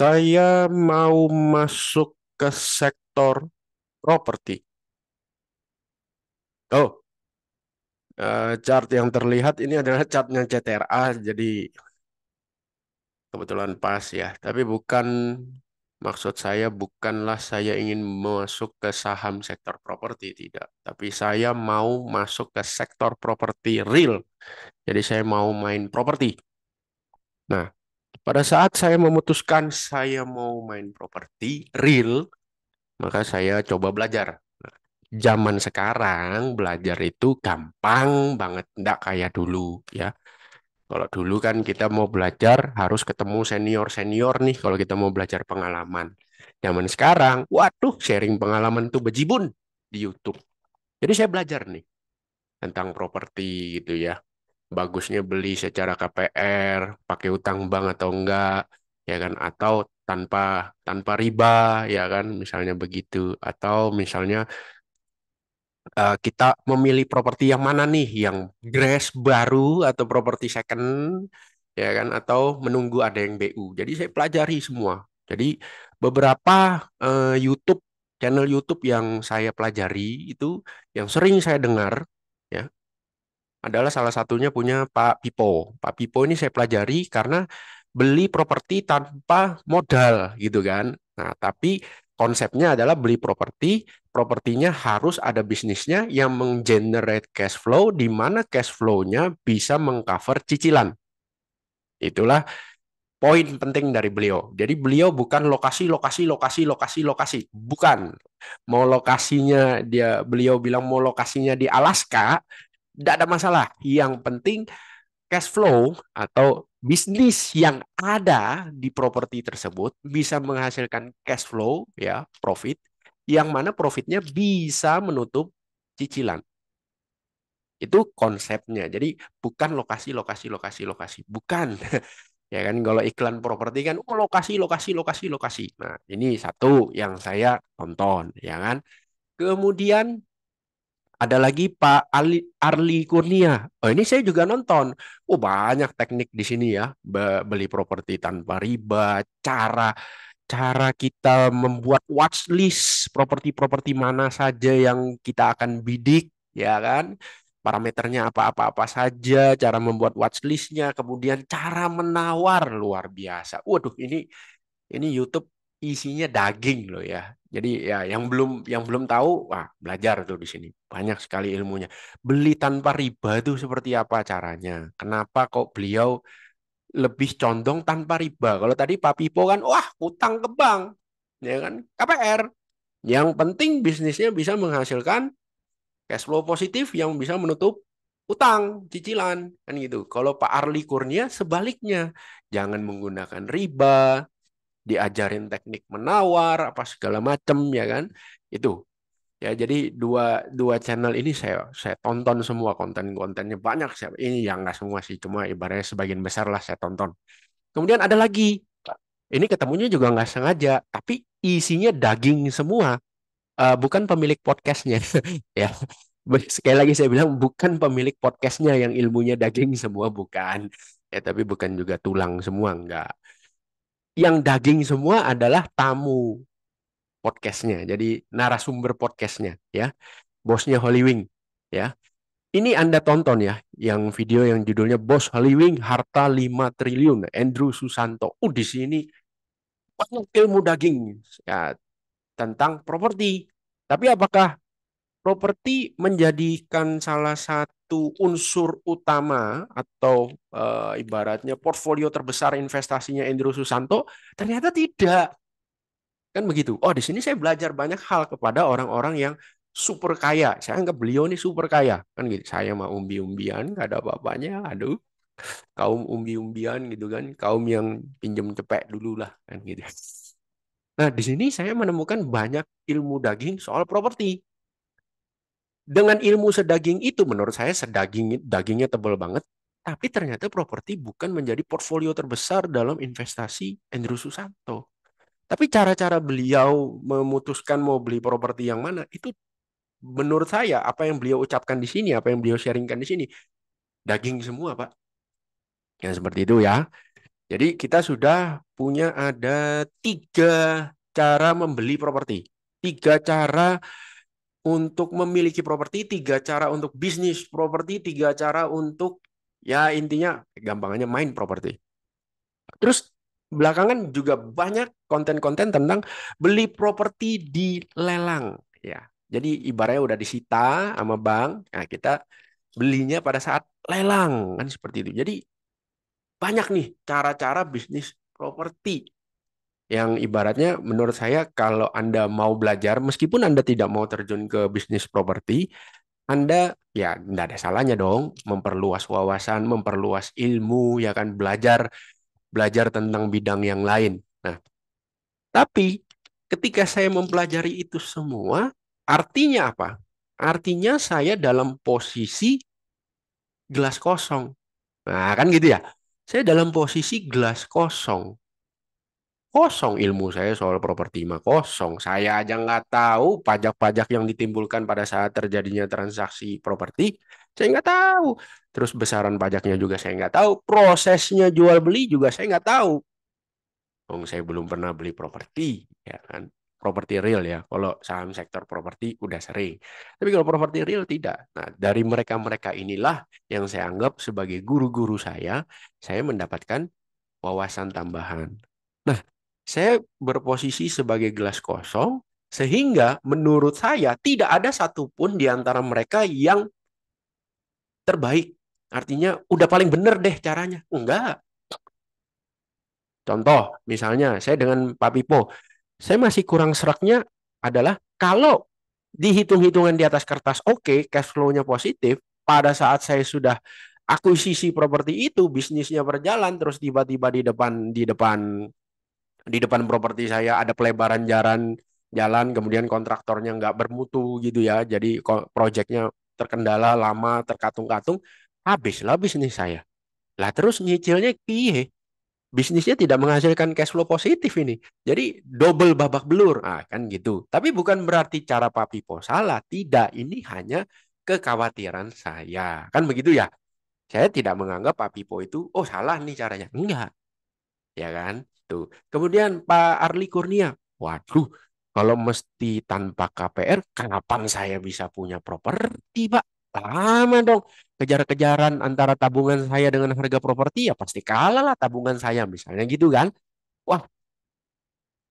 Saya mau masuk ke sektor properti. Oh, uh, chart yang terlihat ini adalah chartnya CTRA, jadi kebetulan pas ya. Tapi bukan maksud saya bukanlah saya ingin masuk ke saham sektor properti tidak, tapi saya mau masuk ke sektor properti real. Jadi saya mau main properti. Nah, pada saat saya memutuskan saya mau main properti real, maka saya coba belajar. Nah, zaman sekarang belajar itu gampang banget, tidak kayak dulu ya. Kalau dulu kan kita mau belajar harus ketemu senior-senior nih kalau kita mau belajar pengalaman. Zaman sekarang, waduh sharing pengalaman tuh bejibun di YouTube. Jadi saya belajar nih tentang properti gitu ya bagusnya beli secara KPR, pakai utang bank atau enggak, ya kan? Atau tanpa tanpa riba, ya kan? Misalnya begitu. Atau misalnya uh, kita memilih properti yang mana nih, yang grass baru atau properti second, ya kan? Atau menunggu ada yang BU. Jadi saya pelajari semua. Jadi beberapa uh, YouTube channel YouTube yang saya pelajari itu yang sering saya dengar adalah salah satunya punya Pak Pipo. Pak Pipo ini saya pelajari karena beli properti tanpa modal gitu kan. Nah, tapi konsepnya adalah beli properti, propertinya harus ada bisnisnya yang menggenerate cash flow di mana cash flow-nya bisa mengcover cicilan. Itulah poin penting dari beliau. Jadi beliau bukan lokasi, lokasi, lokasi, lokasi, lokasi. Bukan. Mau lokasinya dia, beliau bilang mau lokasinya di Alaska, tidak ada masalah. Yang penting cash flow atau bisnis yang ada di properti tersebut bisa menghasilkan cash flow ya profit yang mana profitnya bisa menutup cicilan itu konsepnya jadi bukan lokasi lokasi lokasi lokasi bukan ya kan kalau iklan properti kan oh, lokasi lokasi lokasi lokasi nah ini satu yang saya tonton ya kan kemudian ada lagi Pak Ali, Arli Kurnia. Oh ini saya juga nonton. Oh banyak teknik di sini ya. Be beli properti tanpa riba, cara cara kita membuat watch list properti-properti mana saja yang kita akan bidik, ya kan? Parameternya apa-apa-apa saja, cara membuat watch listnya, kemudian cara menawar luar biasa. Waduh, ini ini YouTube isinya daging loh ya. Jadi ya yang belum yang belum tahu, wah belajar tuh di sini banyak sekali ilmunya. Beli tanpa riba itu seperti apa caranya? Kenapa kok beliau lebih condong tanpa riba? Kalau tadi Pak Pipo kan, wah utang ke bank, ya kan KPR. Yang penting bisnisnya bisa menghasilkan cash flow positif yang bisa menutup utang, cicilan, kan gitu. Kalau Pak Arli Kurnia sebaliknya, jangan menggunakan riba, diajarin teknik menawar apa segala macam ya kan itu ya jadi dua dua channel ini saya saya tonton semua konten-kontennya banyak saya ini yang nggak semua sih cuma ibaratnya sebagian besar lah saya tonton kemudian ada lagi ini ketemunya juga nggak sengaja tapi isinya daging semua uh, bukan pemilik podcastnya ya sekali lagi saya bilang bukan pemilik podcastnya yang ilmunya daging semua bukan ya tapi bukan juga tulang semua enggak yang daging semua adalah tamu podcastnya. Jadi narasumber podcastnya ya. Bosnya Hollywing ya. Ini Anda tonton ya, yang video yang judulnya Bos Hollywing Harta 5 Triliun, Andrew Susanto. Oh, di sini banyak ilmu daging ya, tentang properti. Tapi apakah properti menjadikan salah satu satu unsur utama atau e, ibaratnya portfolio terbesar investasinya Endro Susanto? Ternyata tidak. Kan begitu. Oh, di sini saya belajar banyak hal kepada orang-orang yang super kaya. Saya anggap beliau ini super kaya. Kan gitu. Saya mah umbi-umbian, nggak ada apa-apanya. Aduh. Kaum umbi-umbian gitu kan, kaum yang pinjam cepek dulu lah kan gitu. Nah, di sini saya menemukan banyak ilmu daging soal properti dengan ilmu sedaging itu menurut saya sedaging dagingnya tebal banget tapi ternyata properti bukan menjadi portfolio terbesar dalam investasi Andrew Susanto tapi cara-cara beliau memutuskan mau beli properti yang mana itu menurut saya apa yang beliau ucapkan di sini apa yang beliau sharingkan di sini daging semua pak ya seperti itu ya jadi kita sudah punya ada tiga cara membeli properti tiga cara untuk memiliki properti, tiga cara untuk bisnis properti, tiga cara untuk ya intinya gampangannya main properti. Terus belakangan juga banyak konten-konten tentang beli properti di lelang ya. Jadi ibaratnya udah disita sama bank, nah kita belinya pada saat lelang kan seperti itu. Jadi banyak nih cara-cara bisnis properti yang ibaratnya menurut saya kalau Anda mau belajar meskipun Anda tidak mau terjun ke bisnis properti, Anda ya tidak ada salahnya dong memperluas wawasan, memperluas ilmu ya kan belajar belajar tentang bidang yang lain. Nah, tapi ketika saya mempelajari itu semua, artinya apa? Artinya saya dalam posisi gelas kosong. Nah, kan gitu ya. Saya dalam posisi gelas kosong kosong ilmu saya soal properti mah kosong. Saya aja nggak tahu pajak-pajak yang ditimbulkan pada saat terjadinya transaksi properti, saya nggak tahu. Terus besaran pajaknya juga saya nggak tahu. Prosesnya jual beli juga saya nggak tahu. Om saya belum pernah beli properti, ya kan? Properti real ya. Kalau saham sektor properti udah sering. Tapi kalau properti real tidak. Nah, dari mereka-mereka inilah yang saya anggap sebagai guru-guru saya, saya mendapatkan wawasan tambahan. Nah, saya berposisi sebagai gelas kosong, sehingga menurut saya tidak ada satupun di antara mereka yang terbaik. Artinya udah paling bener deh caranya. Enggak. Contoh, misalnya saya dengan Pak Pipo, saya masih kurang seraknya adalah kalau dihitung-hitungan di atas kertas oke, okay, cash flow-nya positif, pada saat saya sudah akuisisi properti itu bisnisnya berjalan terus tiba-tiba di depan di depan di depan properti saya ada pelebaran jalan jalan kemudian kontraktornya nggak bermutu gitu ya jadi proyeknya terkendala lama terkatung-katung habis lah bisnis saya lah terus nyicilnya piye bisnisnya tidak menghasilkan cash flow positif ini jadi double babak belur ah kan gitu tapi bukan berarti cara Pak Pipo salah tidak ini hanya kekhawatiran saya kan begitu ya saya tidak menganggap Pak Pipo itu oh salah nih caranya enggak ya kan? Tuh. Gitu. Kemudian Pak Arli Kurnia, waduh, kalau mesti tanpa KPR, kapan saya bisa punya properti, Pak? Lama dong. Kejar-kejaran antara tabungan saya dengan harga properti, ya pasti kalah lah tabungan saya, misalnya gitu kan? Wah,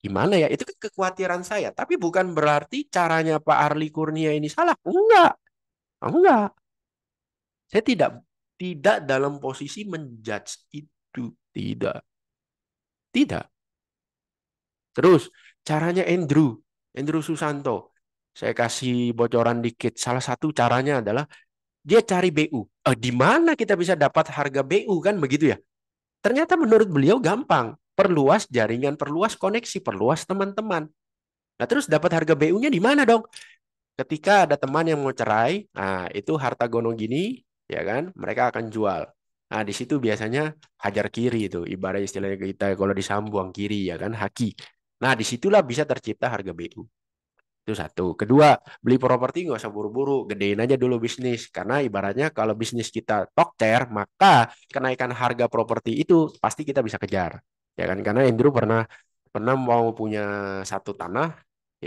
gimana ya? Itu kan kekhawatiran saya. Tapi bukan berarti caranya Pak Arli Kurnia ini salah. Enggak. Enggak. Saya tidak tidak dalam posisi menjudge itu. Tidak. Tidak. Terus caranya Andrew, Andrew Susanto. Saya kasih bocoran dikit. Salah satu caranya adalah dia cari BU. Eh, di mana kita bisa dapat harga BU kan begitu ya? Ternyata menurut beliau gampang. Perluas jaringan, perluas koneksi, perluas teman-teman. Nah terus dapat harga BU-nya di mana dong? Ketika ada teman yang mau cerai, nah itu harta gono gini, ya kan? Mereka akan jual. Nah, di situ biasanya hajar kiri itu, ibarat istilahnya kita kalau disambung kiri ya kan, haki. Nah, disitulah bisa tercipta harga BU. Itu satu. Kedua, beli properti nggak usah buru-buru, gedein aja dulu bisnis. Karena ibaratnya kalau bisnis kita tokter, maka kenaikan harga properti itu pasti kita bisa kejar. Ya kan, karena Andrew pernah pernah mau punya satu tanah,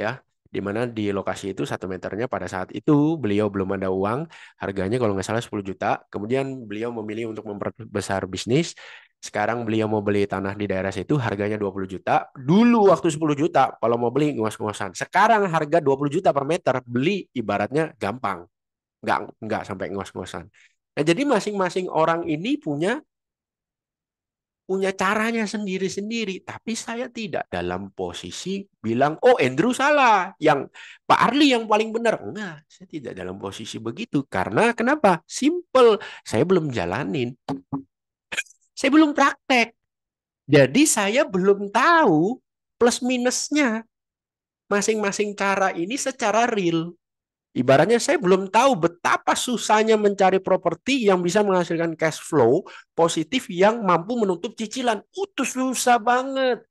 ya di mana di lokasi itu satu meternya pada saat itu beliau belum ada uang, harganya kalau nggak salah 10 juta. Kemudian beliau memilih untuk memperbesar bisnis. Sekarang beliau mau beli tanah di daerah situ harganya 20 juta. Dulu waktu 10 juta kalau mau beli ngos-ngosan. Sekarang harga 20 juta per meter, beli ibaratnya gampang. Nggak, nggak sampai ngos-ngosan. Nah, jadi masing-masing orang ini punya punya caranya sendiri-sendiri. Tapi saya tidak dalam posisi bilang, oh Andrew salah, yang Pak Arli yang paling benar. Enggak, saya tidak dalam posisi begitu. Karena kenapa? Simple, saya belum jalanin. saya belum praktek. Jadi saya belum tahu plus minusnya masing-masing cara ini secara real. Ibaratnya saya belum tahu betapa susahnya mencari properti yang bisa menghasilkan cash flow positif yang mampu menutup cicilan. Itu susah banget.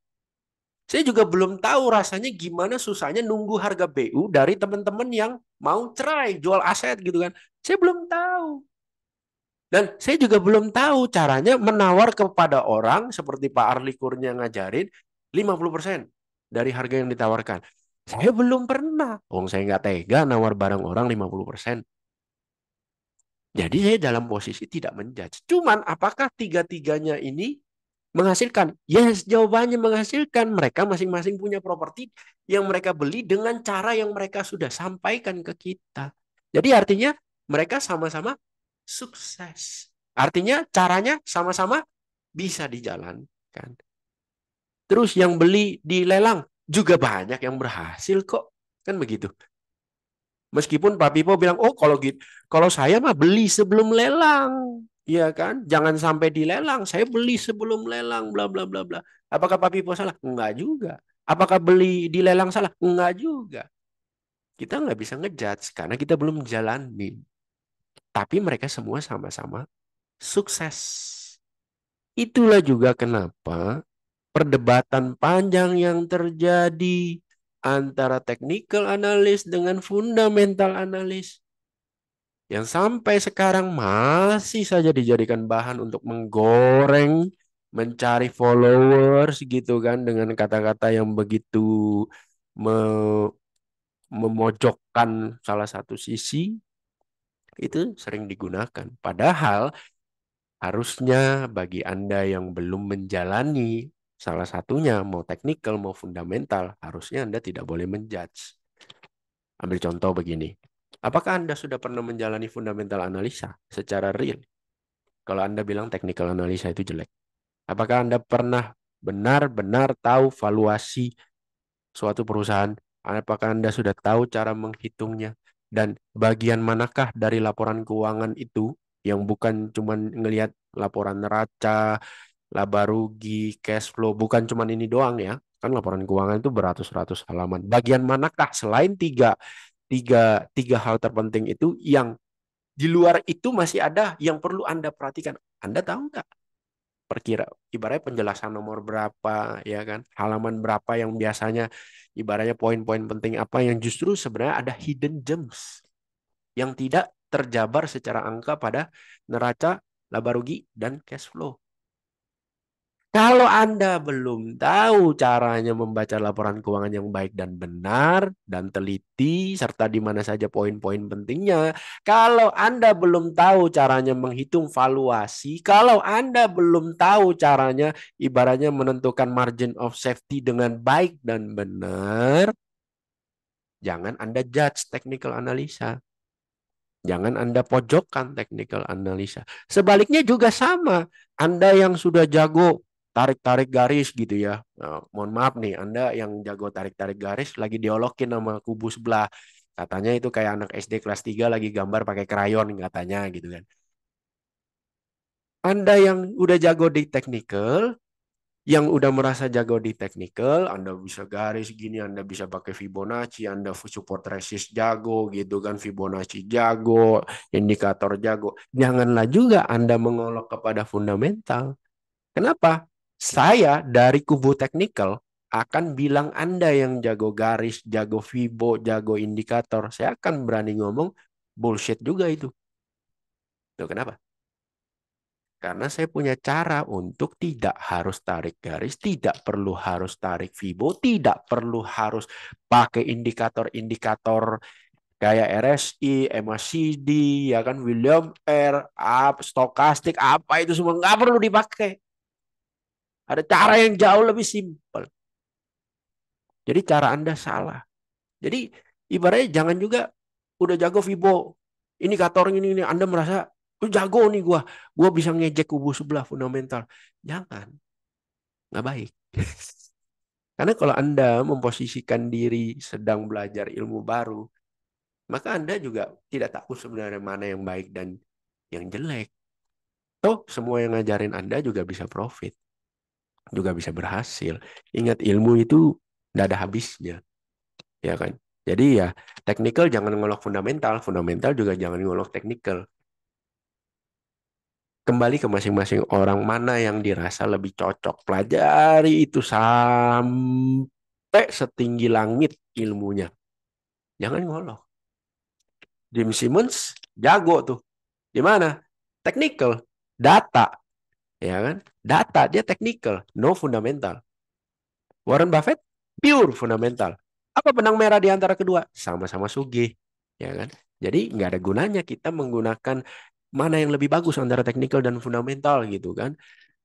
Saya juga belum tahu rasanya gimana susahnya nunggu harga BU dari teman-teman yang mau cerai, jual aset gitu kan. Saya belum tahu. Dan saya juga belum tahu caranya menawar kepada orang seperti Pak Arli Kurnia ngajarin 50% dari harga yang ditawarkan. Saya belum pernah. Wong saya nggak tega nawar barang orang 50%. Jadi saya dalam posisi tidak menjudge. Cuman apakah tiga-tiganya ini menghasilkan? Yes, jawabannya menghasilkan. Mereka masing-masing punya properti yang mereka beli dengan cara yang mereka sudah sampaikan ke kita. Jadi artinya mereka sama-sama sukses. Artinya caranya sama-sama bisa dijalankan. Terus yang beli di lelang juga banyak yang berhasil kok. Kan begitu. Meskipun Pak Pipo bilang, oh kalau gitu, kalau saya mah beli sebelum lelang. ya kan? Jangan sampai dilelang. Saya beli sebelum lelang, bla bla bla bla. Apakah Pak Pipo salah? Enggak juga. Apakah beli dilelang salah? Enggak juga. Kita nggak bisa ngejudge karena kita belum jalani. Tapi mereka semua sama-sama sukses. Itulah juga kenapa perdebatan panjang yang terjadi antara technical analis dengan fundamental analis yang sampai sekarang masih saja dijadikan bahan untuk menggoreng, mencari followers gitu kan dengan kata-kata yang begitu me memojokkan salah satu sisi itu sering digunakan. Padahal harusnya bagi Anda yang belum menjalani Salah satunya mau teknikal mau fundamental harusnya Anda tidak boleh menjudge. Ambil contoh begini. Apakah Anda sudah pernah menjalani fundamental analisa secara real? Kalau Anda bilang technical analisa itu jelek. Apakah Anda pernah benar-benar tahu valuasi suatu perusahaan? Apakah Anda sudah tahu cara menghitungnya? Dan bagian manakah dari laporan keuangan itu yang bukan cuma ngelihat laporan neraca, laba rugi, cash flow, bukan cuma ini doang ya. Kan laporan keuangan itu beratus-ratus halaman. Bagian manakah selain tiga, tiga, tiga hal terpenting itu yang di luar itu masih ada yang perlu Anda perhatikan? Anda tahu nggak? Perkira, ibaratnya penjelasan nomor berapa, ya kan? Halaman berapa yang biasanya, ibaratnya poin-poin penting apa yang justru sebenarnya ada hidden gems yang tidak terjabar secara angka pada neraca laba rugi dan cash flow kalau Anda belum tahu caranya membaca laporan keuangan yang baik dan benar dan teliti serta di mana saja poin-poin pentingnya, kalau Anda belum tahu caranya menghitung valuasi, kalau Anda belum tahu caranya ibaratnya menentukan margin of safety dengan baik dan benar, jangan Anda judge technical analisa. Jangan Anda pojokkan technical analisa. Sebaliknya juga sama. Anda yang sudah jago tarik-tarik garis gitu ya. Nah, mohon maaf nih, Anda yang jago tarik-tarik garis lagi diolokin sama kubu sebelah. Katanya itu kayak anak SD kelas 3 lagi gambar pakai krayon katanya gitu kan. Anda yang udah jago di technical, yang udah merasa jago di technical, Anda bisa garis gini, Anda bisa pakai Fibonacci, Anda support resist jago gitu kan, Fibonacci jago, indikator jago. Janganlah juga Anda mengolok kepada fundamental. Kenapa? Saya dari kubu teknikal akan bilang Anda yang jago garis, jago fibo, jago indikator. Saya akan berani ngomong bullshit juga itu. Tuh kenapa? Karena saya punya cara untuk tidak harus tarik garis, tidak perlu harus tarik fibo, tidak perlu harus pakai indikator-indikator kayak RSI, MACD, ya kan William R, up, stokastik, apa itu semua nggak perlu dipakai. Ada cara yang jauh lebih simpel. Jadi cara Anda salah. Jadi ibaratnya jangan juga udah jago Vibo. Ini kator ini, ini Anda merasa lu jago nih gua. Gua bisa ngejek kubu sebelah fundamental. Jangan. Nggak baik. Karena kalau Anda memposisikan diri sedang belajar ilmu baru, maka Anda juga tidak tahu sebenarnya mana yang baik dan yang jelek. Toh semua yang ngajarin Anda juga bisa profit juga bisa berhasil. Ingat ilmu itu tidak ada habisnya. Ya kan? Jadi ya technical jangan ngolok fundamental, fundamental juga jangan ngolok technical. Kembali ke masing-masing orang mana yang dirasa lebih cocok. Pelajari itu sampai setinggi langit ilmunya. Jangan ngolok. Jim Simmons jago tuh. Di mana? Technical, data, ya kan? Data dia technical, no fundamental. Warren Buffett pure fundamental. Apa benang merah di antara kedua? Sama-sama sugih, ya kan? Jadi nggak ada gunanya kita menggunakan mana yang lebih bagus antara technical dan fundamental gitu kan?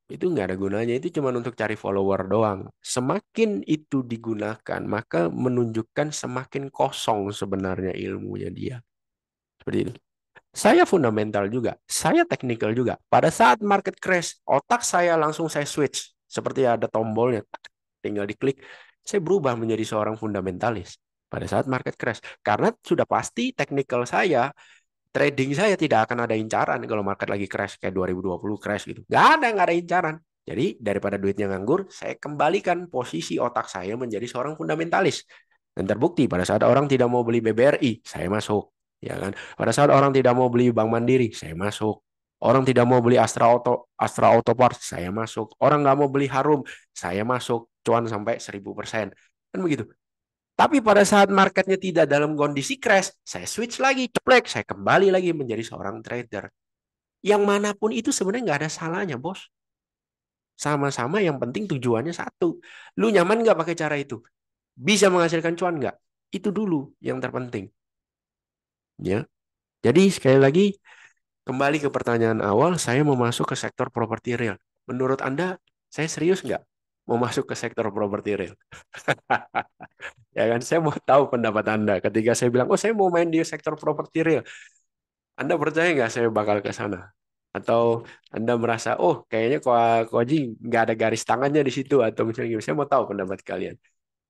Itu nggak ada gunanya. Itu cuma untuk cari follower doang. Semakin itu digunakan, maka menunjukkan semakin kosong sebenarnya ilmunya dia. Seperti itu. Saya fundamental juga, saya technical juga. Pada saat market crash, otak saya langsung saya switch. Seperti ada tombolnya, tinggal diklik. Saya berubah menjadi seorang fundamentalis pada saat market crash. Karena sudah pasti technical saya, trading saya tidak akan ada incaran kalau market lagi crash kayak 2020 crash gitu. Gak ada, nggak ada incaran. Jadi daripada duitnya nganggur, saya kembalikan posisi otak saya menjadi seorang fundamentalis. Dan terbukti pada saat orang tidak mau beli BBRI, saya masuk ya kan? Pada saat orang tidak mau beli Bank Mandiri, saya masuk. Orang tidak mau beli Astra Auto, Astra Auto Parts, saya masuk. Orang nggak mau beli Harum, saya masuk. Cuan sampai 1000%. Kan begitu. Tapi pada saat marketnya tidak dalam kondisi crash, saya switch lagi, ceplek, saya kembali lagi menjadi seorang trader. Yang manapun itu sebenarnya nggak ada salahnya, bos. Sama-sama yang penting tujuannya satu. Lu nyaman nggak pakai cara itu? Bisa menghasilkan cuan nggak? Itu dulu yang terpenting ya. Jadi sekali lagi kembali ke pertanyaan awal, saya mau masuk ke sektor properti real. Menurut Anda, saya serius nggak mau masuk ke sektor properti real? ya kan, saya mau tahu pendapat Anda ketika saya bilang, oh saya mau main di sektor properti real. Anda percaya nggak saya bakal ke sana? Atau Anda merasa, oh kayaknya kok Koji nggak ada garis tangannya di situ, atau misalnya gitu. Saya mau tahu pendapat kalian.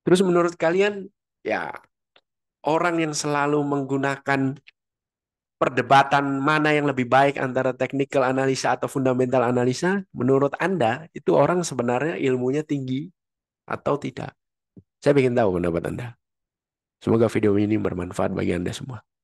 Terus menurut kalian, ya orang yang selalu menggunakan perdebatan mana yang lebih baik antara technical analisa atau fundamental analisa, menurut Anda itu orang sebenarnya ilmunya tinggi atau tidak? Saya ingin tahu pendapat Anda. Semoga video ini bermanfaat bagi Anda semua.